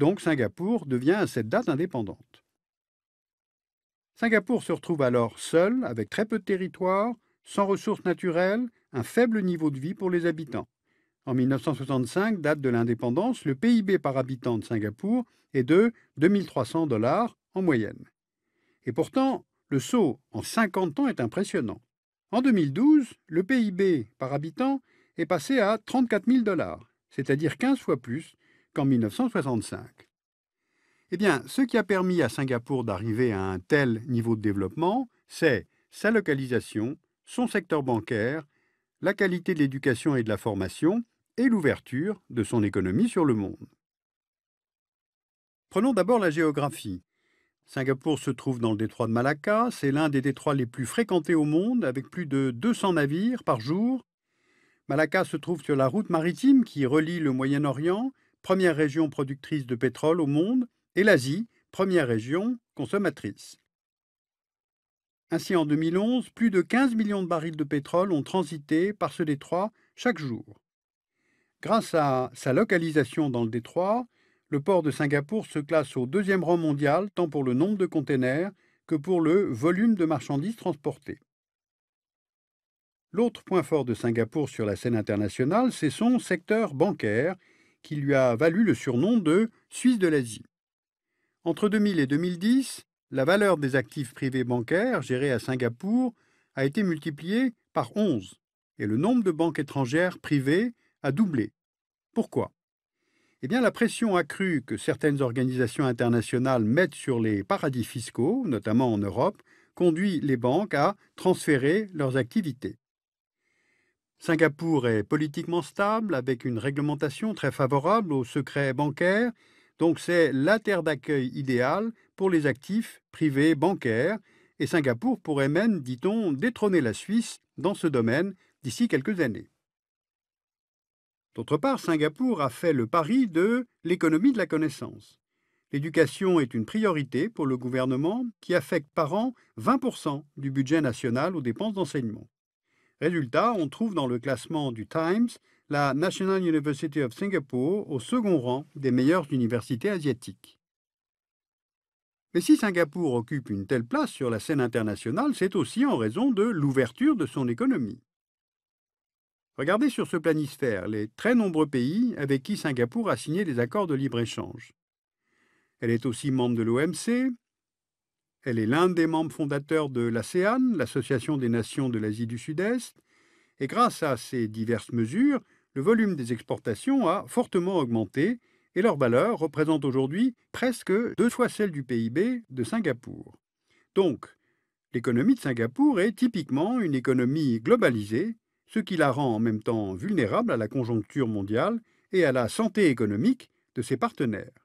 Donc Singapour devient à cette date indépendante. Singapour se retrouve alors seul, avec très peu de territoire, sans ressources naturelles, un faible niveau de vie pour les habitants. En 1965, date de l'indépendance, le PIB par habitant de Singapour est de 2300 dollars en moyenne. Et pourtant, le saut en 50 ans est impressionnant. En 2012, le PIB par habitant est passé à 34 000 dollars, c'est-à-dire 15 fois plus qu'en 1965. Eh bien, ce qui a permis à Singapour d'arriver à un tel niveau de développement, c'est sa localisation, son secteur bancaire, la qualité de l'éducation et de la formation, et l'ouverture de son économie sur le monde. Prenons d'abord la géographie. Singapour se trouve dans le détroit de Malacca, c'est l'un des détroits les plus fréquentés au monde, avec plus de 200 navires par jour. Malacca se trouve sur la route maritime qui relie le Moyen-Orient, première région productrice de pétrole au monde, et l'Asie, première région consommatrice. Ainsi, en 2011, plus de 15 millions de barils de pétrole ont transité par ce détroit chaque jour. Grâce à sa localisation dans le détroit, le port de Singapour se classe au deuxième rang mondial tant pour le nombre de containers que pour le volume de marchandises transportées. L'autre point fort de Singapour sur la scène internationale, c'est son secteur bancaire, qui lui a valu le surnom de Suisse de l'Asie. Entre 2000 et 2010, la valeur des actifs privés bancaires gérés à Singapour a été multipliée par 11 et le nombre de banques étrangères privées a doublé. Pourquoi Eh bien, la pression accrue que certaines organisations internationales mettent sur les paradis fiscaux, notamment en Europe, conduit les banques à transférer leurs activités. Singapour est politiquement stable, avec une réglementation très favorable aux secret bancaires, donc c'est la terre d'accueil idéale pour les actifs privés bancaires, et Singapour pourrait même, dit-on, détrôner la Suisse dans ce domaine d'ici quelques années. D'autre part, Singapour a fait le pari de l'économie de la connaissance. L'éducation est une priorité pour le gouvernement qui affecte par an 20% du budget national aux dépenses d'enseignement. Résultat, on trouve dans le classement du Times la National University of Singapore au second rang des meilleures universités asiatiques. Mais si Singapour occupe une telle place sur la scène internationale, c'est aussi en raison de l'ouverture de son économie. Regardez sur ce planisphère les très nombreux pays avec qui Singapour a signé des accords de libre-échange. Elle est aussi membre de l'OMC, elle est l'un des membres fondateurs de l'ASEAN, l'Association des nations de l'Asie du Sud-Est, et grâce à ces diverses mesures, le volume des exportations a fortement augmenté et leur valeur représente aujourd'hui presque deux fois celle du PIB de Singapour. Donc, l'économie de Singapour est typiquement une économie globalisée, ce qui la rend en même temps vulnérable à la conjoncture mondiale et à la santé économique de ses partenaires.